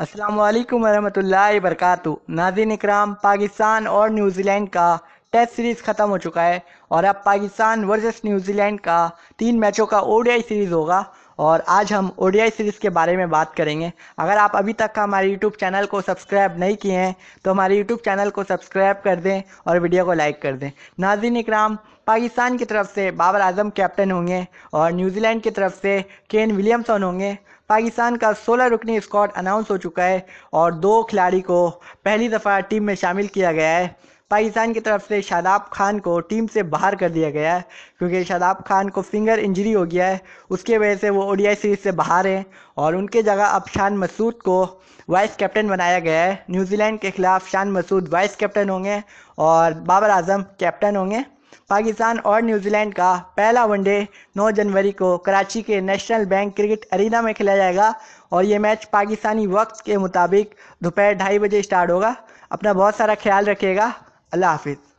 अस्सलाम वालेकुम वरहमतुल्लाहि वरकू नाजिन इकराम पाकिस्तान और न्यूजीलैंड का टेस्ट सीरीज़ ख़त्म हो चुका है और अब पाकिस्तान वर्सेस न्यूजीलैंड का तीन मैचों का ओडीआई सीरीज़ होगा और आज हम ओ सीरीज़ के बारे में बात करेंगे अगर आप अभी तक का हमारे यूट्यूब चैनल को सब्सक्राइब नहीं किए हैं तो हमारे यूट्यूब चैनल को सब्सक्राइब कर दें और वीडियो को लाइक कर दें नाजिन इकराम पाकिस्तान की तरफ से बाबर आजम कैप्टन होंगे और न्यूजीलैंड की तरफ से केन विलियमसन होंगे पाकिस्तान का सोलह रुकनी स्क्वाड अनाउंस हो चुका है और दो खिलाड़ी को पहली दफ़ा टीम में शामिल किया गया है पाकिस्तान की तरफ से शादाब खान को टीम से बाहर कर दिया गया है क्योंकि शादाब खान को फिंगर इंजरी हो गया है उसके वजह से वो ओडीआई सीरीज़ से बाहर हैं और उनके जगह अब शान मसूद को वाइस कैप्टन बनाया गया है न्यूजीलैंड के खिलाफ शान मसूद वाइस कैप्टन होंगे और बाबर आजम कैप्टन होंगे पाकिस्तान और न्यूजीलैंड का पहला वनडे 9 जनवरी को कराची के नेशनल बैंक क्रिकेट अरीना में खेला जाएगा और ये मैच पाकिस्तानी वक्त के मुताबिक दोपहर ढाई बजे स्टार्ट होगा अपना बहुत सारा ख्याल रखिएगा अल्लाह हाफिज़